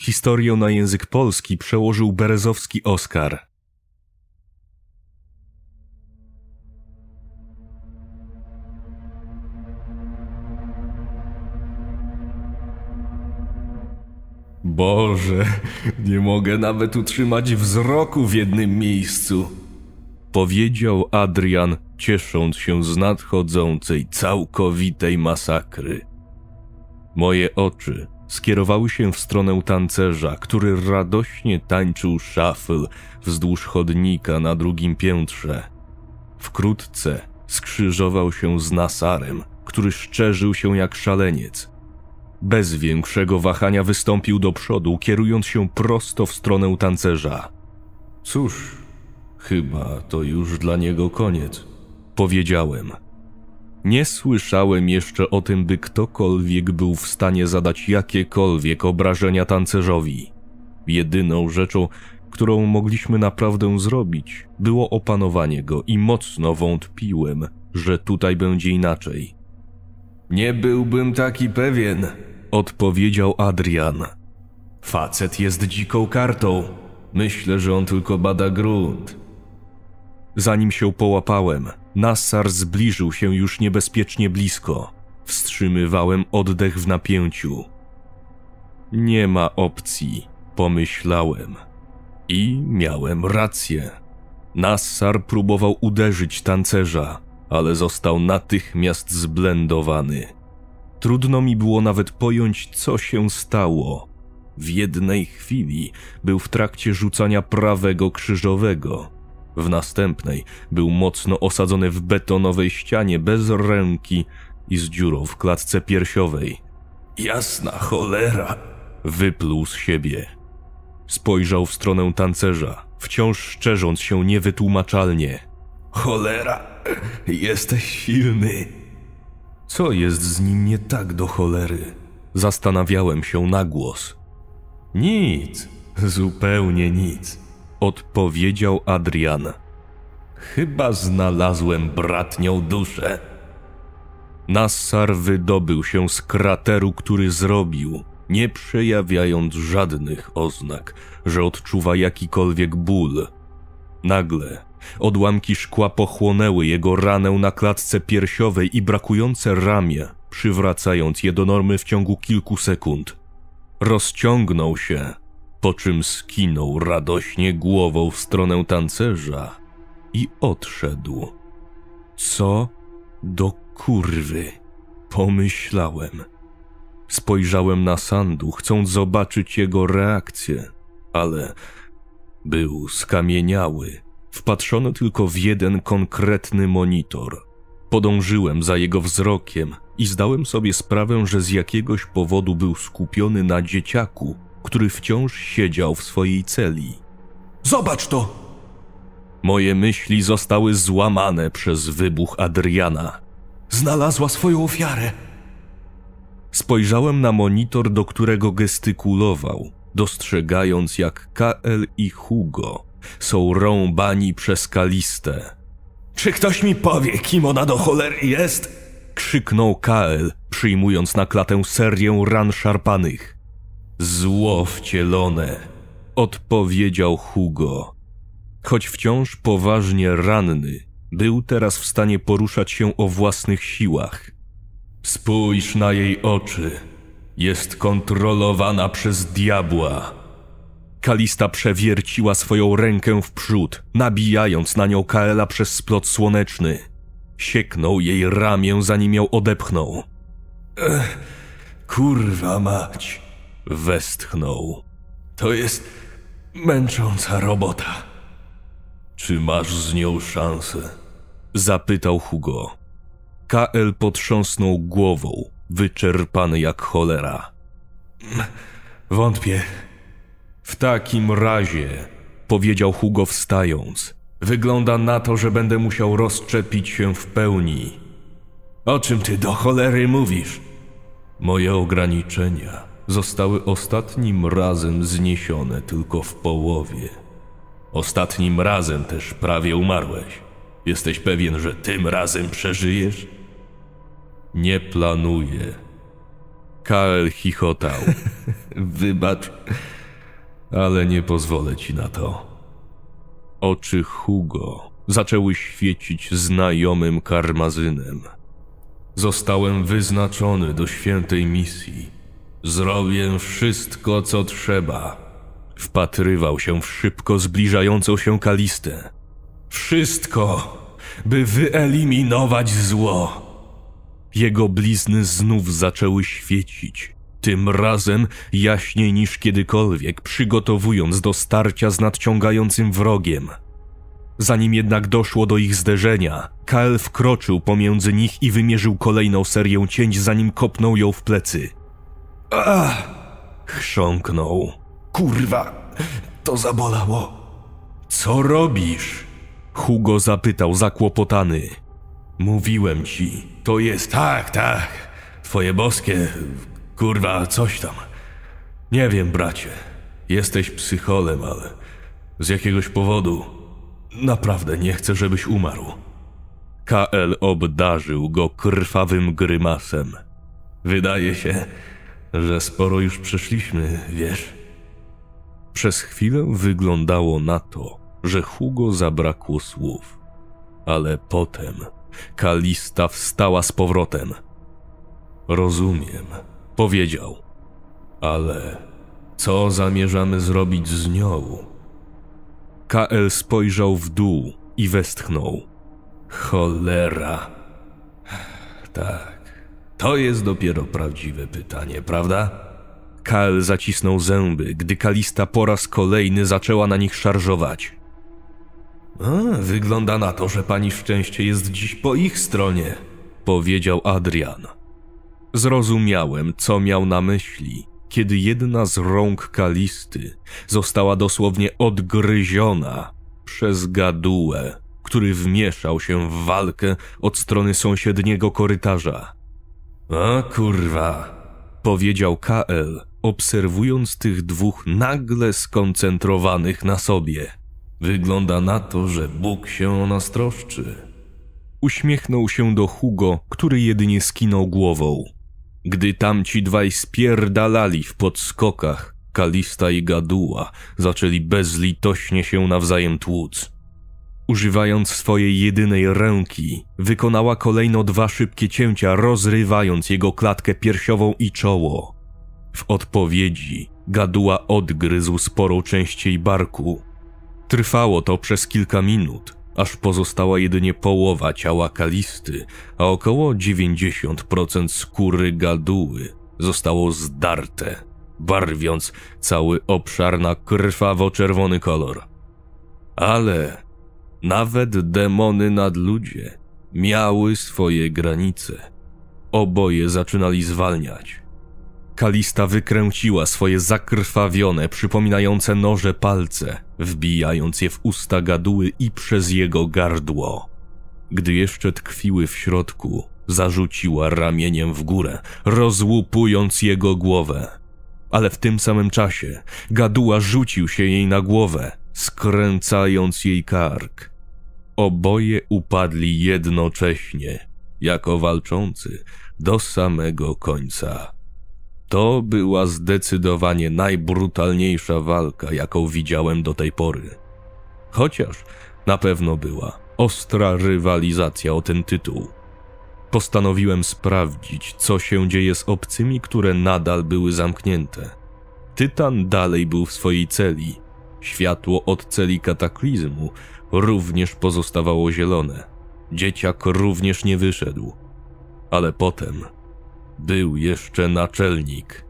Historię na język polski przełożył Berezowski Oskar. Boże, nie mogę nawet utrzymać wzroku w jednym miejscu, powiedział Adrian, ciesząc się z nadchodzącej całkowitej masakry. Moje oczy skierowały się w stronę tancerza, który radośnie tańczył szafl wzdłuż chodnika na drugim piętrze. Wkrótce skrzyżował się z Nasarem, który szczerzył się jak szaleniec. Bez większego wahania wystąpił do przodu, kierując się prosto w stronę tancerza. Cóż, chyba to już dla niego koniec, powiedziałem. Nie słyszałem jeszcze o tym, by ktokolwiek był w stanie zadać jakiekolwiek obrażenia tancerzowi. Jedyną rzeczą, którą mogliśmy naprawdę zrobić, było opanowanie go i mocno wątpiłem, że tutaj będzie inaczej. Nie byłbym taki pewien, odpowiedział Adrian. Facet jest dziką kartą. Myślę, że on tylko bada grunt. Zanim się połapałem, Nassar zbliżył się już niebezpiecznie blisko. Wstrzymywałem oddech w napięciu. Nie ma opcji, pomyślałem. I miałem rację. Nassar próbował uderzyć tancerza, ale został natychmiast zblendowany. Trudno mi było nawet pojąć, co się stało. W jednej chwili był w trakcie rzucania prawego krzyżowego. W następnej był mocno osadzony w betonowej ścianie bez ręki i z dziurą w klatce piersiowej. Jasna cholera! Wypluł z siebie. Spojrzał w stronę tancerza, wciąż szczerząc się niewytłumaczalnie. Cholera! Jesteś silny! Co jest z nim nie tak do cholery? Zastanawiałem się na głos. Nic, zupełnie nic odpowiedział Adrian. Chyba znalazłem bratnią duszę. Nassar wydobył się z krateru, który zrobił, nie przejawiając żadnych oznak, że odczuwa jakikolwiek ból. Nagle odłamki szkła pochłonęły jego ranę na klatce piersiowej i brakujące ramię, przywracając je do normy w ciągu kilku sekund. Rozciągnął się po czym skinął radośnie głową w stronę tancerza i odszedł. Co do kurwy, pomyślałem. Spojrzałem na Sandu, chcąc zobaczyć jego reakcję, ale był skamieniały, wpatrzony tylko w jeden konkretny monitor. Podążyłem za jego wzrokiem i zdałem sobie sprawę, że z jakiegoś powodu był skupiony na dzieciaku, który wciąż siedział w swojej celi. Zobacz to! Moje myśli zostały złamane przez wybuch Adriana. Znalazła swoją ofiarę. Spojrzałem na monitor, do którego gestykulował, dostrzegając jak KL i Hugo są rąbani przez Kalistę. Czy ktoś mi powie, kim ona do cholery jest? Krzyknął KL, przyjmując na klatę serię ran szarpanych. Zło wcielone, odpowiedział Hugo. Choć wciąż poważnie ranny, był teraz w stanie poruszać się o własnych siłach. Spójrz na jej oczy. Jest kontrolowana przez diabła. Kalista przewierciła swoją rękę w przód, nabijając na nią Kaela przez splot słoneczny. Sieknął jej ramię, zanim ją odepchnął. Ech, kurwa mać. Westchnął. To jest męcząca robota. Czy masz z nią szansę? Zapytał Hugo. KL potrząsnął głową, wyczerpany jak cholera. Wątpię. W takim razie, powiedział Hugo wstając, wygląda na to, że będę musiał rozczepić się w pełni. O czym ty do cholery mówisz? Moje ograniczenia zostały ostatnim razem zniesione tylko w połowie. Ostatnim razem też prawie umarłeś. Jesteś pewien, że tym razem przeżyjesz? Nie planuję. Kael chichotał. Wybacz, ale nie pozwolę ci na to. Oczy Hugo zaczęły świecić znajomym karmazynem. Zostałem wyznaczony do świętej misji Zrobię wszystko, co trzeba. Wpatrywał się w szybko zbliżającą się kalistę. Wszystko, by wyeliminować zło. Jego blizny znów zaczęły świecić, tym razem jaśniej niż kiedykolwiek, przygotowując do starcia z nadciągającym wrogiem. Zanim jednak doszło do ich zderzenia, Kael wkroczył pomiędzy nich i wymierzył kolejną serię cięć, zanim kopnął ją w plecy – Ach! Chrząknął. Kurwa, to zabolało. Co robisz? Hugo zapytał zakłopotany. Mówiłem ci, to jest tak, tak. Twoje boskie, kurwa, coś tam. Nie wiem, bracie. Jesteś psycholem, ale z jakiegoś powodu naprawdę nie chcę, żebyś umarł. KL obdarzył go krwawym grymasem. Wydaje się, że sporo już przeszliśmy, wiesz. Przez chwilę wyglądało na to, że Hugo zabrakło słów, ale potem Kalista wstała z powrotem. Rozumiem, powiedział. Ale co zamierzamy zrobić z nią? KL spojrzał w dół i westchnął. Cholera. Tak. To jest dopiero prawdziwe pytanie, prawda? Kal zacisnął zęby, gdy Kalista po raz kolejny zaczęła na nich szarżować. A, wygląda na to, że pani szczęście jest dziś po ich stronie, powiedział Adrian. Zrozumiałem, co miał na myśli, kiedy jedna z rąk Kalisty została dosłownie odgryziona przez gadułę, który wmieszał się w walkę od strony sąsiedniego korytarza. A kurwa, powiedział KL, obserwując tych dwóch nagle skoncentrowanych na sobie. Wygląda na to, że Bóg się o nas troszczy. Uśmiechnął się do Hugo, który jedynie skinął głową. Gdy tamci dwaj spierdalali w podskokach, Kalista i Gaduła zaczęli bezlitośnie się nawzajem tłuc. Używając swojej jedynej ręki, wykonała kolejno dwa szybkie cięcia, rozrywając jego klatkę piersiową i czoło. W odpowiedzi gaduła odgryzł sporą część jej barku. Trwało to przez kilka minut, aż pozostała jedynie połowa ciała kalisty, a około 90% skóry gaduły zostało zdarte, barwiąc cały obszar na krwawo-czerwony kolor. Ale nawet demony nad ludzie miały swoje granice. Oboje zaczynali zwalniać. Kalista wykręciła swoje zakrwawione, przypominające noże palce, wbijając je w usta gaduły i przez jego gardło. Gdy jeszcze tkwiły w środku, zarzuciła ramieniem w górę, rozłupując jego głowę. Ale w tym samym czasie gaduła rzucił się jej na głowę, skręcając jej kark. Oboje upadli jednocześnie, jako walczący, do samego końca. To była zdecydowanie najbrutalniejsza walka, jaką widziałem do tej pory. Chociaż na pewno była ostra rywalizacja o ten tytuł. Postanowiłem sprawdzić, co się dzieje z obcymi, które nadal były zamknięte. Tytan dalej był w swojej celi, Światło od celi kataklizmu również pozostawało zielone. Dzieciak również nie wyszedł. Ale potem był jeszcze naczelnik.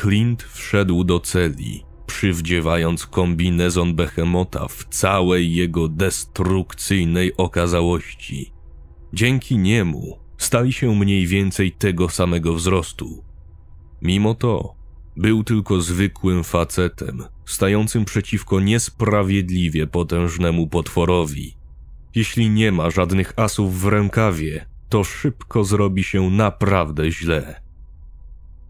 Clint wszedł do celi, przywdziewając kombinezon behemota w całej jego destrukcyjnej okazałości. Dzięki niemu stali się mniej więcej tego samego wzrostu. Mimo to był tylko zwykłym facetem, stającym przeciwko niesprawiedliwie potężnemu potworowi. Jeśli nie ma żadnych asów w rękawie, to szybko zrobi się naprawdę źle.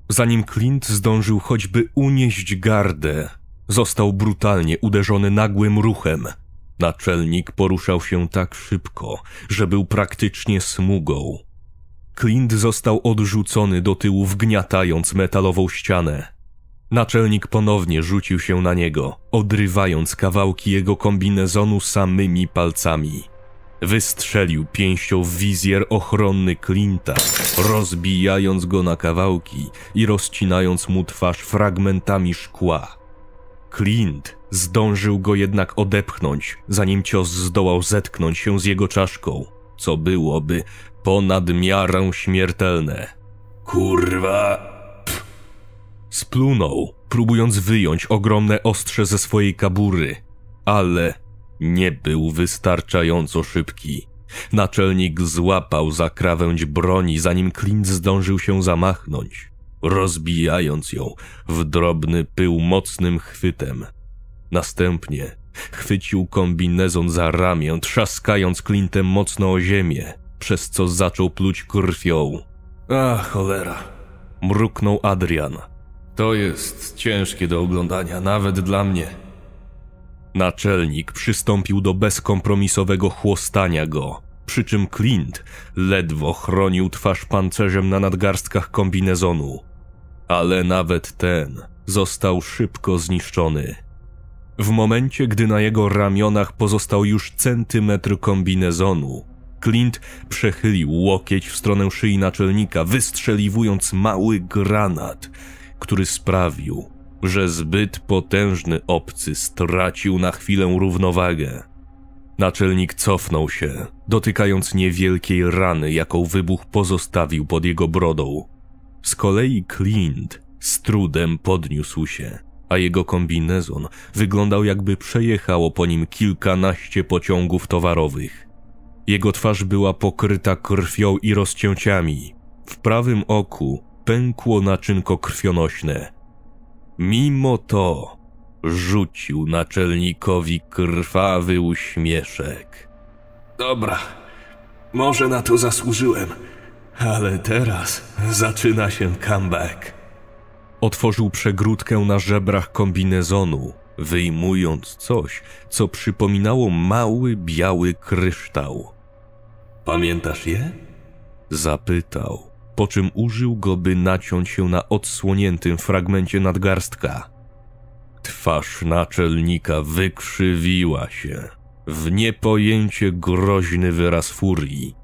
Zanim Clint zdążył choćby unieść gardę, został brutalnie uderzony nagłym ruchem. Naczelnik poruszał się tak szybko, że był praktycznie smugą. Clint został odrzucony do tyłu, wgniatając metalową ścianę. Naczelnik ponownie rzucił się na niego, odrywając kawałki jego kombinezonu samymi palcami. Wystrzelił pięścią w wizjer ochronny Clint'a, rozbijając go na kawałki i rozcinając mu twarz fragmentami szkła. Clint zdążył go jednak odepchnąć, zanim cios zdołał zetknąć się z jego czaszką, co byłoby ponad miarę śmiertelne. Kurwa, Splunął, próbując wyjąć ogromne ostrze ze swojej kabury, ale nie był wystarczająco szybki. Naczelnik złapał za krawędź broni, zanim Clint zdążył się zamachnąć, rozbijając ją w drobny pył mocnym chwytem. Następnie chwycił kombinezon za ramię, trzaskając Clintem mocno o ziemię, przez co zaczął pluć krwią. A cholera! mruknął Adrian, to jest ciężkie do oglądania, nawet dla mnie. Naczelnik przystąpił do bezkompromisowego chłostania go, przy czym Clint ledwo chronił twarz pancerzem na nadgarstkach kombinezonu. Ale nawet ten został szybko zniszczony. W momencie, gdy na jego ramionach pozostał już centymetr kombinezonu, Clint przechylił łokieć w stronę szyi naczelnika, wystrzeliwując mały granat, który sprawił, że zbyt potężny obcy stracił na chwilę równowagę. Naczelnik cofnął się, dotykając niewielkiej rany, jaką wybuch pozostawił pod jego brodą. Z kolei Clint z trudem podniósł się, a jego kombinezon wyglądał jakby przejechało po nim kilkanaście pociągów towarowych. Jego twarz była pokryta krwią i rozcięciami. W prawym oku pękło naczynko krwionośne. Mimo to rzucił naczelnikowi krwawy uśmieszek. Dobra, może na to zasłużyłem, ale teraz zaczyna się comeback. Otworzył przegródkę na żebrach kombinezonu, wyjmując coś, co przypominało mały biały kryształ. Pamiętasz je? Zapytał po czym użył go, by naciąć się na odsłoniętym fragmencie nadgarstka. Twarz naczelnika wykrzywiła się. W niepojęcie groźny wyraz furii.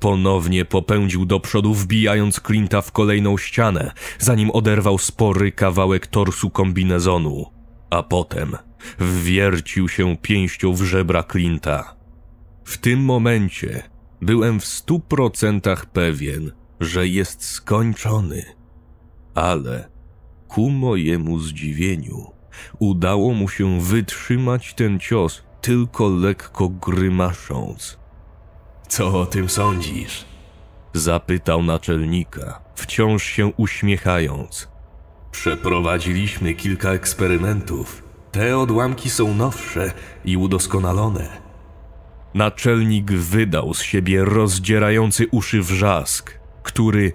Ponownie popędził do przodu, wbijając Clint'a w kolejną ścianę, zanim oderwał spory kawałek torsu kombinezonu, a potem wwiercił się pięścią w żebra Clint'a. W tym momencie byłem w stu procentach pewien, że jest skończony. Ale ku mojemu zdziwieniu udało mu się wytrzymać ten cios tylko lekko grymasząc. Co o tym sądzisz? Zapytał naczelnika, wciąż się uśmiechając. Przeprowadziliśmy kilka eksperymentów. Te odłamki są nowsze i udoskonalone. Naczelnik wydał z siebie rozdzierający uszy wrzask który,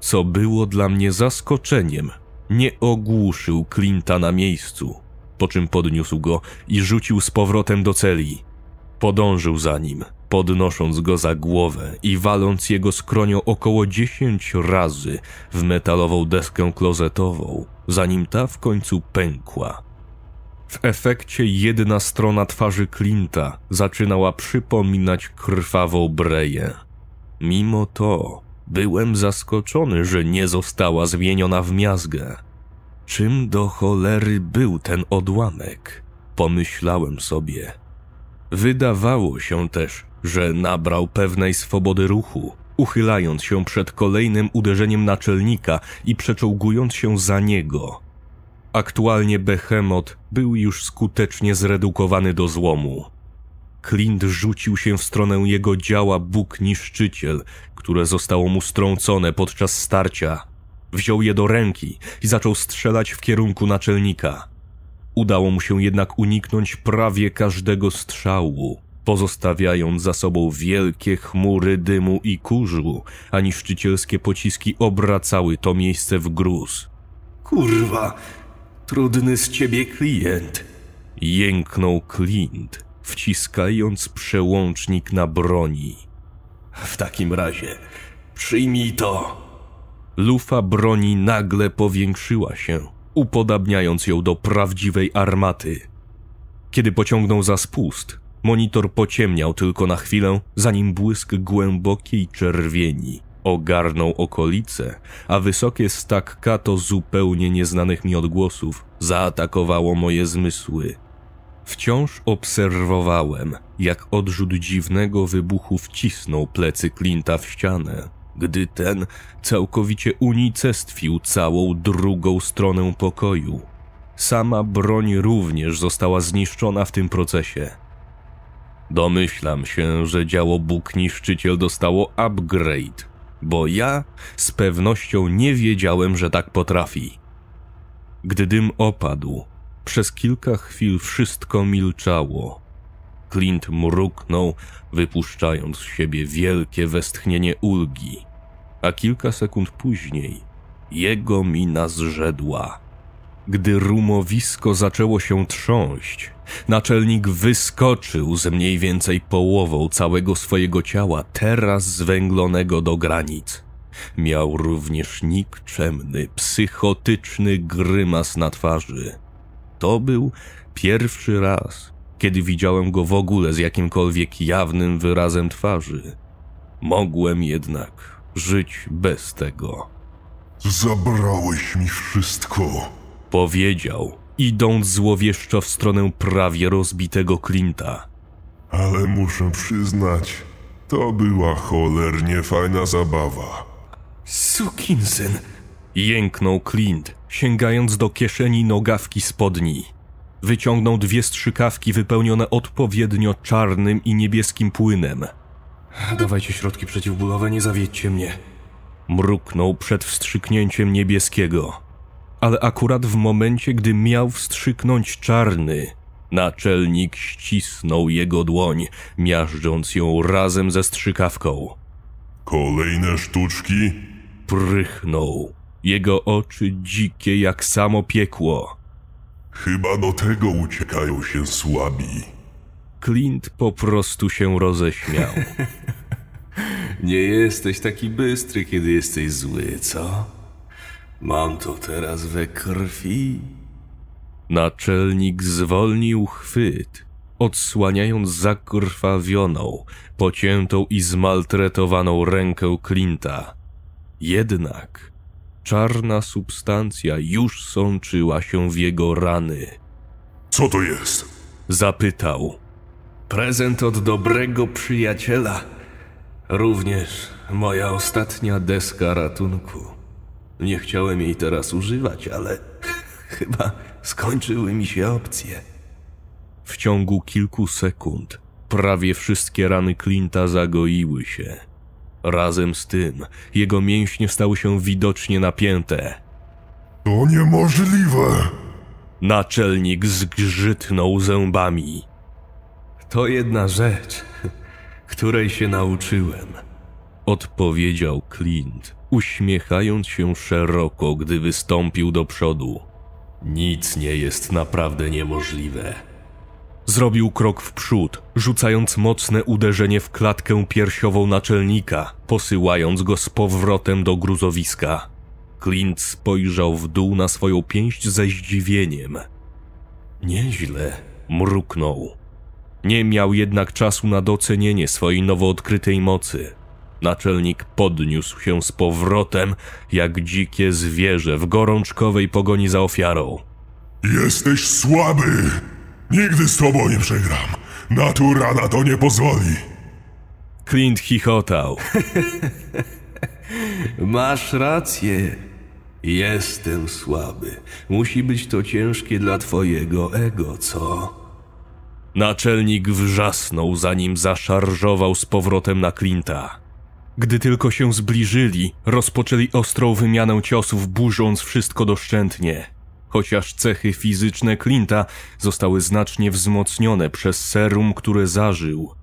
co było dla mnie zaskoczeniem, nie ogłuszył Clint'a na miejscu, po czym podniósł go i rzucił z powrotem do celi. Podążył za nim, podnosząc go za głowę i waląc jego skronią około dziesięć razy w metalową deskę klozetową, zanim ta w końcu pękła. W efekcie jedna strona twarzy Clint'a zaczynała przypominać krwawą breję. Mimo to Byłem zaskoczony, że nie została zmieniona w miazgę. Czym do cholery był ten odłamek? Pomyślałem sobie. Wydawało się też, że nabrał pewnej swobody ruchu, uchylając się przed kolejnym uderzeniem naczelnika i przeczołgując się za niego. Aktualnie Behemoth był już skutecznie zredukowany do złomu. Clint rzucił się w stronę jego działa Bóg Niszczyciel, które zostało mu strącone podczas starcia. Wziął je do ręki i zaczął strzelać w kierunku naczelnika. Udało mu się jednak uniknąć prawie każdego strzału, pozostawiając za sobą wielkie chmury dymu i kurzu, a niszczycielskie pociski obracały to miejsce w gruz. Kurwa, trudny z ciebie klient, jęknął Clint wciskając przełącznik na broni. W takim razie przyjmij to. Lufa broni nagle powiększyła się, upodabniając ją do prawdziwej armaty. Kiedy pociągnął za spust, monitor pociemniał tylko na chwilę, zanim błysk głębokiej czerwieni ogarnął okolice, a wysokie stakkato zupełnie nieznanych mi odgłosów zaatakowało moje zmysły. Wciąż obserwowałem, jak odrzut dziwnego wybuchu wcisnął plecy Klinta w ścianę, gdy ten całkowicie unicestwił całą drugą stronę pokoju. Sama broń również została zniszczona w tym procesie. Domyślam się, że działo Bóg Niszczyciel dostało upgrade, bo ja z pewnością nie wiedziałem, że tak potrafi. Gdy dym opadł, przez kilka chwil wszystko milczało. Clint mruknął, wypuszczając z siebie wielkie westchnienie ulgi, a kilka sekund później jego mina zrzedła. Gdy rumowisko zaczęło się trząść, naczelnik wyskoczył z mniej więcej połową całego swojego ciała, teraz zwęglonego do granic. Miał również nikczemny, psychotyczny grymas na twarzy to był pierwszy raz, kiedy widziałem go w ogóle z jakimkolwiek jawnym wyrazem twarzy. Mogłem jednak żyć bez tego. Zabrałeś mi wszystko, powiedział, idąc złowieszczo w stronę prawie rozbitego Klinta. Ale muszę przyznać, to była cholernie fajna zabawa. Sukinsen. Jęknął Clint, sięgając do kieszeni nogawki spodni. Wyciągnął dwie strzykawki wypełnione odpowiednio czarnym i niebieskim płynem. Dawajcie środki przeciwbólowe, nie zawiedźcie mnie. Mruknął przed wstrzyknięciem niebieskiego. Ale akurat w momencie, gdy miał wstrzyknąć czarny, naczelnik ścisnął jego dłoń, miażdżąc ją razem ze strzykawką. Kolejne sztuczki? Prychnął jego oczy dzikie jak samo piekło. Chyba do tego uciekają się słabi. Clint po prostu się roześmiał. Nie jesteś taki bystry, kiedy jesteś zły, co? Mam to teraz we krwi. Naczelnik zwolnił chwyt, odsłaniając zakrwawioną, pociętą i zmaltretowaną rękę Clinta. Jednak Czarna substancja już sączyła się w jego rany. Co to jest? Zapytał. Prezent od dobrego przyjaciela. Również moja ostatnia deska ratunku. Nie chciałem jej teraz używać, ale chyba skończyły mi się opcje. W ciągu kilku sekund prawie wszystkie rany Klinta zagoiły się. Razem z tym jego mięśnie stały się widocznie napięte. To niemożliwe! Naczelnik zgrzytnął zębami. To jedna rzecz, której się nauczyłem, odpowiedział Clint, uśmiechając się szeroko, gdy wystąpił do przodu. Nic nie jest naprawdę niemożliwe. Zrobił krok w przód, rzucając mocne uderzenie w klatkę piersiową naczelnika, posyłając go z powrotem do gruzowiska. Clint spojrzał w dół na swoją pięść ze zdziwieniem. Nieźle, mruknął. Nie miał jednak czasu na docenienie swojej nowo odkrytej mocy. Naczelnik podniósł się z powrotem, jak dzikie zwierzę w gorączkowej pogoni za ofiarą. Jesteś słaby! Nigdy z tobą nie przegram. Natura na to nie pozwoli. Clint chichotał. Masz rację. Jestem słaby. Musi być to ciężkie dla twojego ego, co? Naczelnik wrzasnął, zanim zaszarżował z powrotem na Clinta. Gdy tylko się zbliżyli, rozpoczęli ostrą wymianę ciosów, burząc wszystko doszczętnie chociaż cechy fizyczne Clint'a zostały znacznie wzmocnione przez serum, które zażył.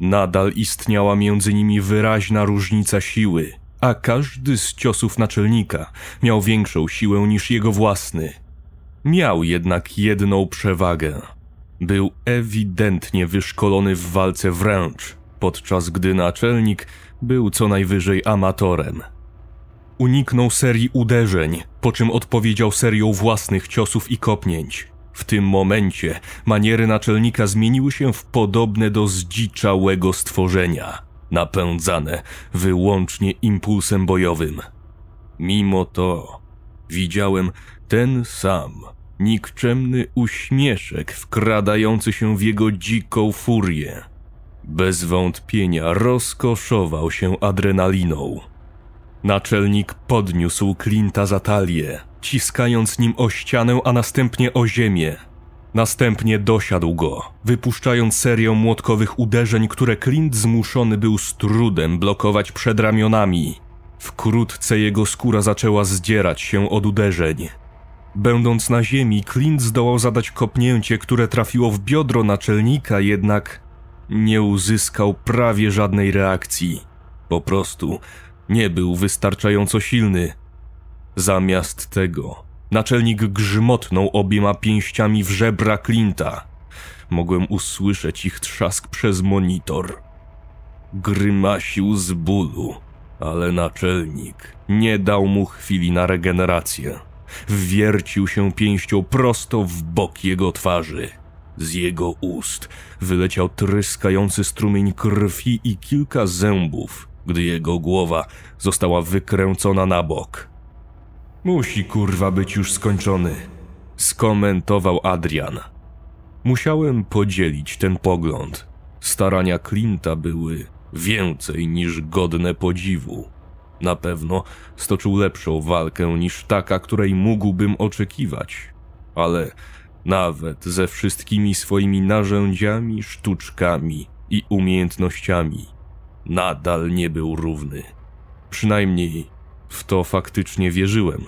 Nadal istniała między nimi wyraźna różnica siły, a każdy z ciosów naczelnika miał większą siłę niż jego własny. Miał jednak jedną przewagę. Był ewidentnie wyszkolony w walce wręcz, podczas gdy naczelnik był co najwyżej amatorem uniknął serii uderzeń, po czym odpowiedział serią własnych ciosów i kopnięć. W tym momencie maniery naczelnika zmieniły się w podobne do zdziczałego stworzenia, napędzane wyłącznie impulsem bojowym. Mimo to widziałem ten sam nikczemny uśmieszek wkradający się w jego dziką furię. Bez wątpienia rozkoszował się adrenaliną. Naczelnik podniósł Klinta za talię, ciskając nim o ścianę, a następnie o ziemię. Następnie dosiadł go, wypuszczając serię młotkowych uderzeń, które Clint zmuszony był z trudem blokować przed ramionami. Wkrótce jego skóra zaczęła zdzierać się od uderzeń. Będąc na ziemi, Clint zdołał zadać kopnięcie, które trafiło w biodro naczelnika, jednak nie uzyskał prawie żadnej reakcji. Po prostu nie był wystarczająco silny. Zamiast tego, naczelnik grzmotnął obiema pięściami w żebra Clint'a. Mogłem usłyszeć ich trzask przez monitor. Grymasił z bólu, ale naczelnik nie dał mu chwili na regenerację. Wwiercił się pięścią prosto w bok jego twarzy. Z jego ust wyleciał tryskający strumień krwi i kilka zębów, gdy jego głowa została wykręcona na bok. Musi kurwa być już skończony, skomentował Adrian. Musiałem podzielić ten pogląd. Starania Klinta były więcej niż godne podziwu. Na pewno stoczył lepszą walkę niż taka, której mógłbym oczekiwać, ale nawet ze wszystkimi swoimi narzędziami, sztuczkami i umiejętnościami nadal nie był równy. Przynajmniej w to faktycznie wierzyłem.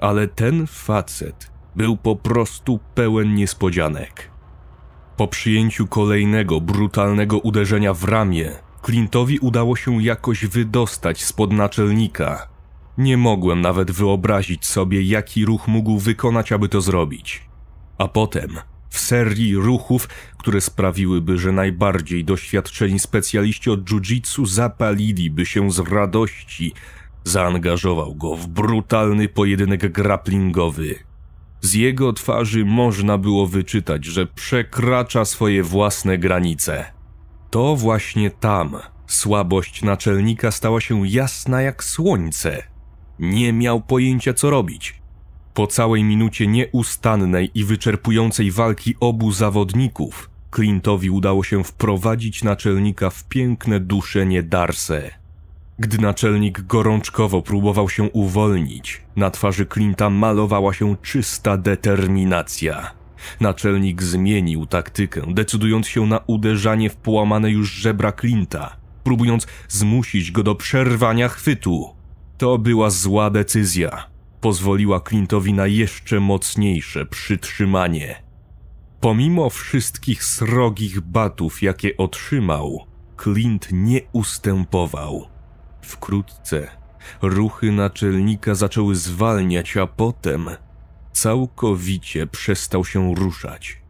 Ale ten facet był po prostu pełen niespodzianek. Po przyjęciu kolejnego brutalnego uderzenia w ramię, Clintowi udało się jakoś wydostać spod naczelnika. Nie mogłem nawet wyobrazić sobie, jaki ruch mógł wykonać, aby to zrobić. A potem w serii ruchów, które sprawiłyby, że najbardziej doświadczeni specjaliści od jiu-jitsu zapaliliby się z radości. Zaangażował go w brutalny pojedynek grapplingowy. Z jego twarzy można było wyczytać, że przekracza swoje własne granice. To właśnie tam słabość naczelnika stała się jasna jak słońce. Nie miał pojęcia co robić. Po całej minucie nieustannej i wyczerpującej walki obu zawodników, Clintowi udało się wprowadzić naczelnika w piękne duszenie Darse. Gdy naczelnik gorączkowo próbował się uwolnić, na twarzy Clinta malowała się czysta determinacja. Naczelnik zmienił taktykę, decydując się na uderzanie w połamane już żebra Clinta, próbując zmusić go do przerwania chwytu. To była zła decyzja, pozwoliła Clintowi na jeszcze mocniejsze przytrzymanie. Pomimo wszystkich srogich batów, jakie otrzymał, Clint nie ustępował. Wkrótce ruchy naczelnika zaczęły zwalniać, a potem całkowicie przestał się ruszać.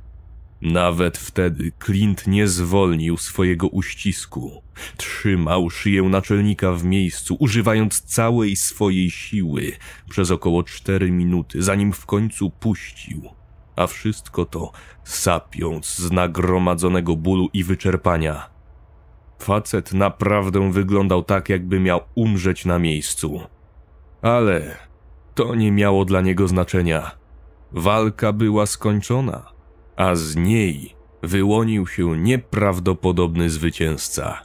Nawet wtedy Clint nie zwolnił swojego uścisku. Trzymał szyję naczelnika w miejscu, używając całej swojej siły przez około cztery minuty, zanim w końcu puścił. A wszystko to sapiąc z nagromadzonego bólu i wyczerpania. Facet naprawdę wyglądał tak, jakby miał umrzeć na miejscu. Ale to nie miało dla niego znaczenia. Walka była skończona a z niej wyłonił się nieprawdopodobny zwycięzca.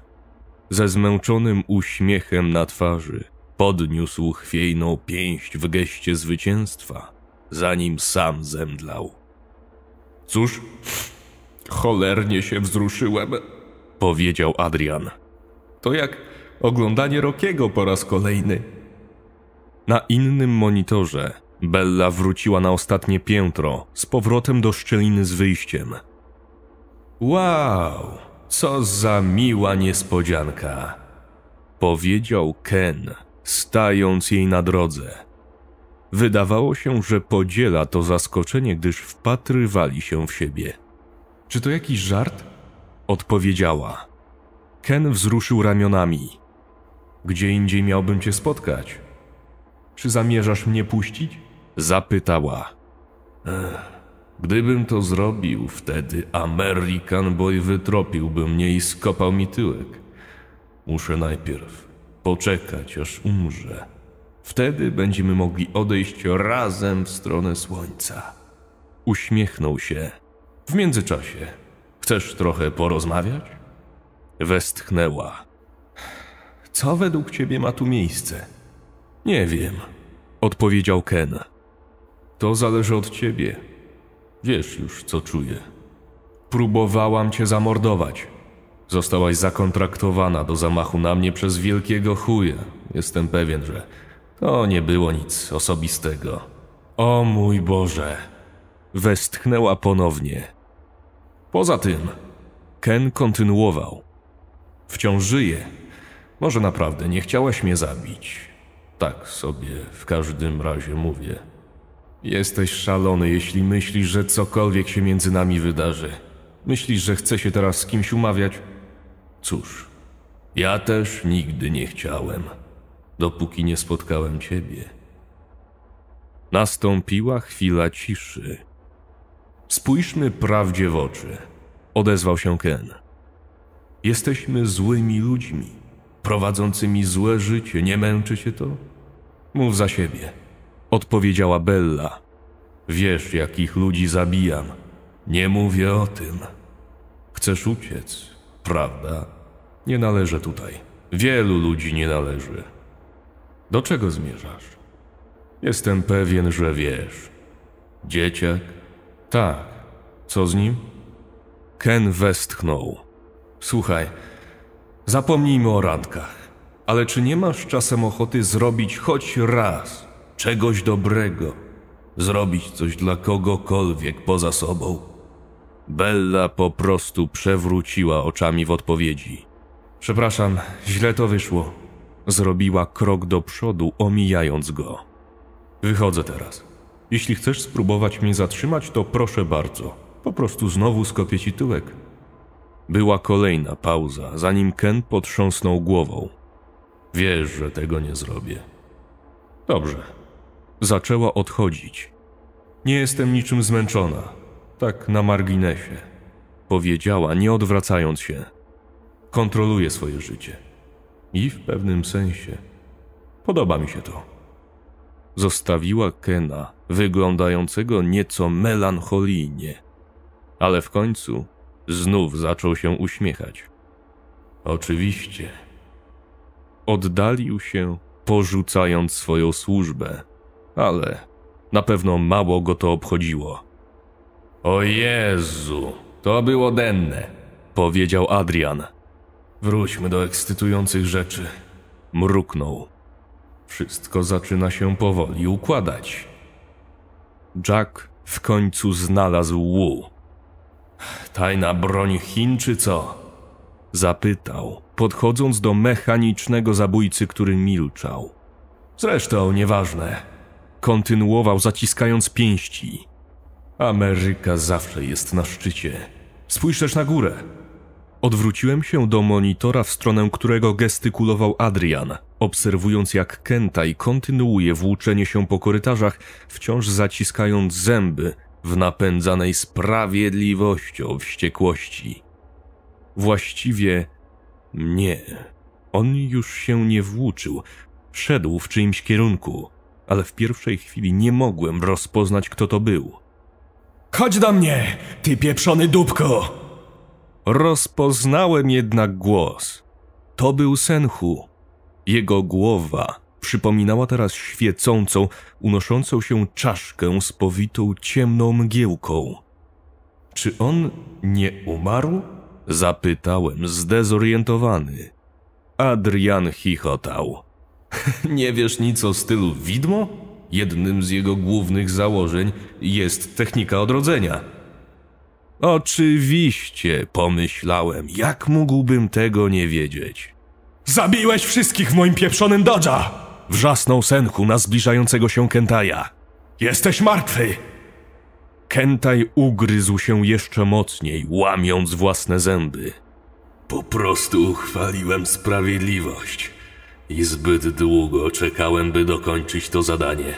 Ze zmęczonym uśmiechem na twarzy podniósł chwiejną pięść w geście zwycięstwa, zanim sam zemdlał. Cóż, cholernie się wzruszyłem, powiedział Adrian. To jak oglądanie Rokiego po raz kolejny. Na innym monitorze Bella wróciła na ostatnie piętro, z powrotem do szczeliny z wyjściem. Wow, co za miła niespodzianka! Powiedział Ken, stając jej na drodze. Wydawało się, że podziela to zaskoczenie, gdyż wpatrywali się w siebie. Czy to jakiś żart? Odpowiedziała. Ken wzruszył ramionami. Gdzie indziej miałbym cię spotkać? Czy zamierzasz mnie puścić? Zapytała. Gdybym to zrobił, wtedy American Boy wytropiłby mnie i skopał mi tyłek. Muszę najpierw poczekać, aż umrze. Wtedy będziemy mogli odejść razem w stronę słońca. Uśmiechnął się. W międzyczasie, chcesz trochę porozmawiać? Westchnęła. Co według ciebie ma tu miejsce? Nie wiem, odpowiedział Ken. To zależy od ciebie. Wiesz już, co czuję. Próbowałam cię zamordować. Zostałaś zakontraktowana do zamachu na mnie przez wielkiego chuja. Jestem pewien, że to nie było nic osobistego. O mój Boże! Westchnęła ponownie. Poza tym, Ken kontynuował. Wciąż żyję. Może naprawdę nie chciałaś mnie zabić. Tak sobie w każdym razie mówię. Jesteś szalony, jeśli myślisz, że cokolwiek się między nami wydarzy. Myślisz, że chcę się teraz z kimś umawiać? Cóż, ja też nigdy nie chciałem, dopóki nie spotkałem ciebie. Nastąpiła chwila ciszy. Spójrzmy prawdzie w oczy, odezwał się Ken. Jesteśmy złymi ludźmi, prowadzącymi złe życie. Nie męczy się to? Mów za siebie odpowiedziała Bella. Wiesz, jakich ludzi zabijam. Nie mówię o tym. Chcesz uciec, prawda? Nie należę tutaj. Wielu ludzi nie należy. Do czego zmierzasz? Jestem pewien, że wiesz. Dzieciak? Tak. Co z nim? Ken westchnął. Słuchaj, zapomnijmy o randkach, ale czy nie masz czasem ochoty zrobić choć raz czegoś dobrego, zrobić coś dla kogokolwiek poza sobą. Bella po prostu przewróciła oczami w odpowiedzi. Przepraszam, źle to wyszło. Zrobiła krok do przodu, omijając go. Wychodzę teraz. Jeśli chcesz spróbować mnie zatrzymać, to proszę bardzo. Po prostu znowu skopię ci tyłek. Była kolejna pauza, zanim Ken potrząsnął głową. Wiesz, że tego nie zrobię. Dobrze, Zaczęła odchodzić. Nie jestem niczym zmęczona, tak na marginesie, powiedziała, nie odwracając się. Kontroluję swoje życie. I w pewnym sensie podoba mi się to. Zostawiła Kena, wyglądającego nieco melancholijnie, ale w końcu znów zaczął się uśmiechać. Oczywiście. Oddalił się, porzucając swoją służbę ale na pewno mało go to obchodziło. O Jezu, to było denne, powiedział Adrian. Wróćmy do ekscytujących rzeczy. Mruknął. Wszystko zaczyna się powoli układać. Jack w końcu znalazł Wu. Tajna broń Chin czy co? Zapytał, podchodząc do mechanicznego zabójcy, który milczał. Zresztą nieważne. Kontynuował zaciskając pięści. Ameryka zawsze jest na szczycie. Spójrz też na górę. Odwróciłem się do monitora, w stronę którego gestykulował Adrian, obserwując jak Kentaj kontynuuje włóczenie się po korytarzach, wciąż zaciskając zęby w napędzanej sprawiedliwością wściekłości. Właściwie nie. On już się nie włóczył, szedł w czyimś kierunku ale w pierwszej chwili nie mogłem rozpoznać, kto to był. Chodź do mnie, ty pieprzony dupko! Rozpoznałem jednak głos. To był Senhu. Jego głowa przypominała teraz świecącą, unoszącą się czaszkę z powitą ciemną mgiełką. Czy on nie umarł? Zapytałem zdezorientowany. Adrian chichotał. Nie wiesz nic o stylu widmo? Jednym z jego głównych założeń jest technika odrodzenia. Oczywiście, pomyślałem, jak mógłbym tego nie wiedzieć. Zabiłeś wszystkich w moim pieprzonym dodża! Wrzasnął Senku na zbliżającego się Kentaja. Jesteś martwy! Kentaj ugryzł się jeszcze mocniej, łamiąc własne zęby. Po prostu uchwaliłem sprawiedliwość i zbyt długo czekałem, by dokończyć to zadanie.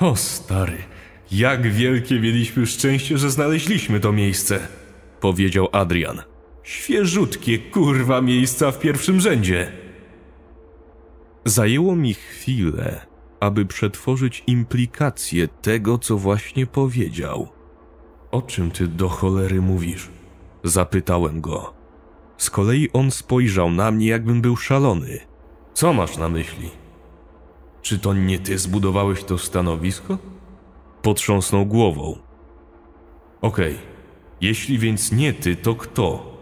O stary, jak wielkie mieliśmy szczęście, że znaleźliśmy to miejsce, powiedział Adrian. Świeżutkie kurwa miejsca w pierwszym rzędzie. Zajęło mi chwilę, aby przetworzyć implikacje tego, co właśnie powiedział. O czym ty do cholery mówisz? Zapytałem go. Z kolei on spojrzał na mnie, jakbym był szalony. Co masz na myśli? Czy to nie ty zbudowałeś to stanowisko? Potrząsnął głową. Okej, okay. jeśli więc nie ty, to kto?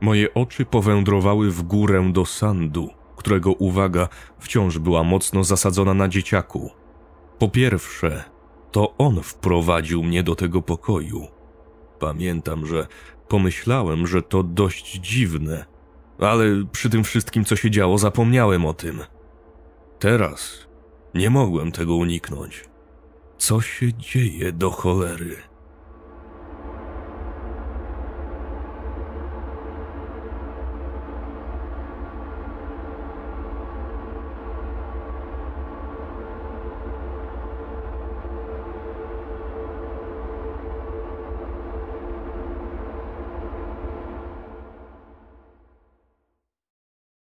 Moje oczy powędrowały w górę do sandu, którego uwaga wciąż była mocno zasadzona na dzieciaku. Po pierwsze, to on wprowadził mnie do tego pokoju. Pamiętam, że pomyślałem, że to dość dziwne, ale przy tym wszystkim, co się działo, zapomniałem o tym. Teraz nie mogłem tego uniknąć. Co się dzieje do cholery?